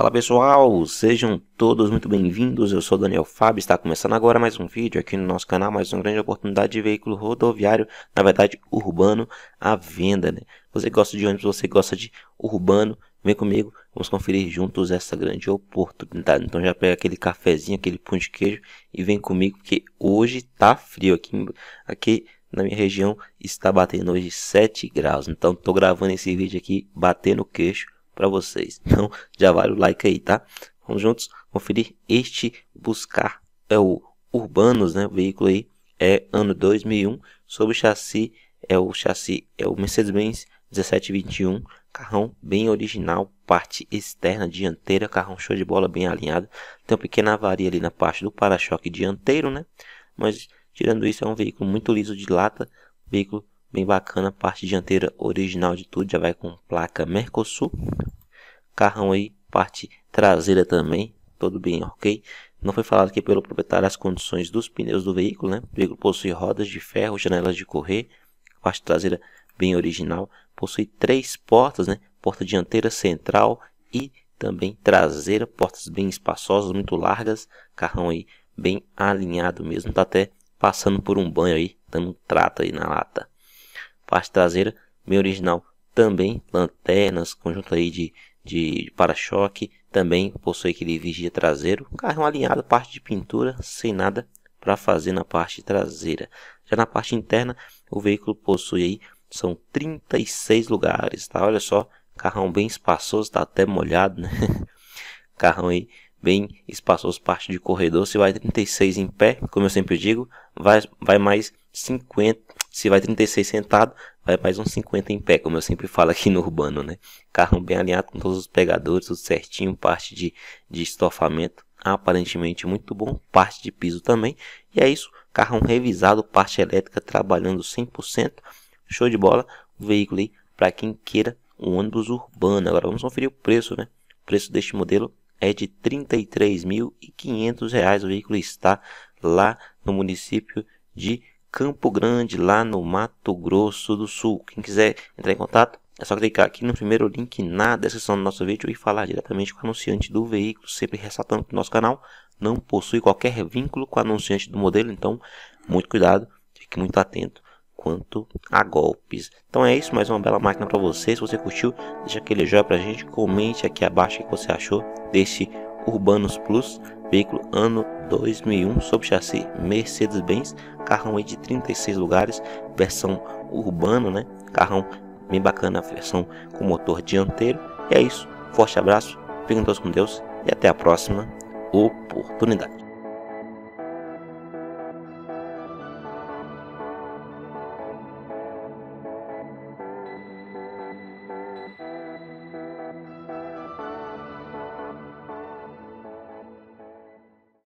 Fala pessoal, sejam todos muito bem-vindos, eu sou Daniel Fábio, está começando agora mais um vídeo aqui no nosso canal, mais uma grande oportunidade de veículo rodoviário, na verdade urbano, à venda, né? Você gosta de ônibus, você gosta de urbano, vem comigo, vamos conferir juntos essa grande oportunidade. Então já pega aquele cafezinho, aquele pão de queijo e vem comigo, porque hoje tá frio aqui, aqui na minha região está batendo hoje 7 graus, então estou gravando esse vídeo aqui, batendo o queixo, para vocês. Então, já vale o like aí, tá? Vamos juntos conferir este Buscar, é o Urbanos, né? O veículo aí é ano 2001, sobre chassi, é o chassi, é o Mercedes-Benz 1721, carrão bem original, parte externa dianteira, carrão show de bola bem alinhado. Tem uma pequena avaria ali na parte do para-choque dianteiro, né? Mas tirando isso, é um veículo muito liso de lata, veículo Bem bacana, parte dianteira original de tudo, já vai com placa Mercosul. Carrão aí, parte traseira também, tudo bem ok. Não foi falado aqui pelo proprietário as condições dos pneus do veículo, né? O veículo possui rodas de ferro, janelas de correr, parte traseira bem original. Possui três portas, né? Porta dianteira, central e também traseira. Portas bem espaçosas, muito largas. Carrão aí bem alinhado mesmo, tá até passando por um banho aí, dando um trato aí na lata parte traseira, meio original também, lanternas, conjunto aí de, de para-choque, também possui aquele vigia traseiro, carro alinhado, parte de pintura, sem nada para fazer na parte traseira. Já na parte interna, o veículo possui aí, são 36 lugares, tá? Olha só, carrão bem espaçoso, tá até molhado, né? carrão aí bem espaçoso, parte de corredor. Se vai 36 em pé, como eu sempre digo, vai, vai mais 50. Se vai 36 sentado, vai mais uns 50 em pé, como eu sempre falo aqui no urbano, né? Carro bem alinhado com todos os pegadores, tudo certinho, parte de, de estofamento aparentemente muito bom, parte de piso também. E é isso, carro revisado, parte elétrica trabalhando 100%, show de bola, o veículo aí para quem queira um ônibus urbano. Agora vamos conferir o preço, né? O preço deste modelo é de R$ 33.500. O veículo está lá no município de Campo Grande, lá no Mato Grosso do Sul. Quem quiser entrar em contato, é só clicar aqui no primeiro link na descrição do nosso vídeo e falar diretamente com o anunciante do veículo, sempre ressaltando que o nosso canal não possui qualquer vínculo com o anunciante do modelo, então muito cuidado, fique muito atento quanto a golpes. Então é isso, mais uma bela máquina para você. Se você curtiu, deixa aquele joinha para a gente, comente aqui abaixo o que você achou desse Urbanus Plus, veículo ano 2001, sob chassi Mercedes-Benz, carrão aí de 36 lugares, versão urbana, né? Carrão bem bacana, versão com motor dianteiro. E é isso, forte abraço, fiquem todos com Deus e até a próxima oportunidade.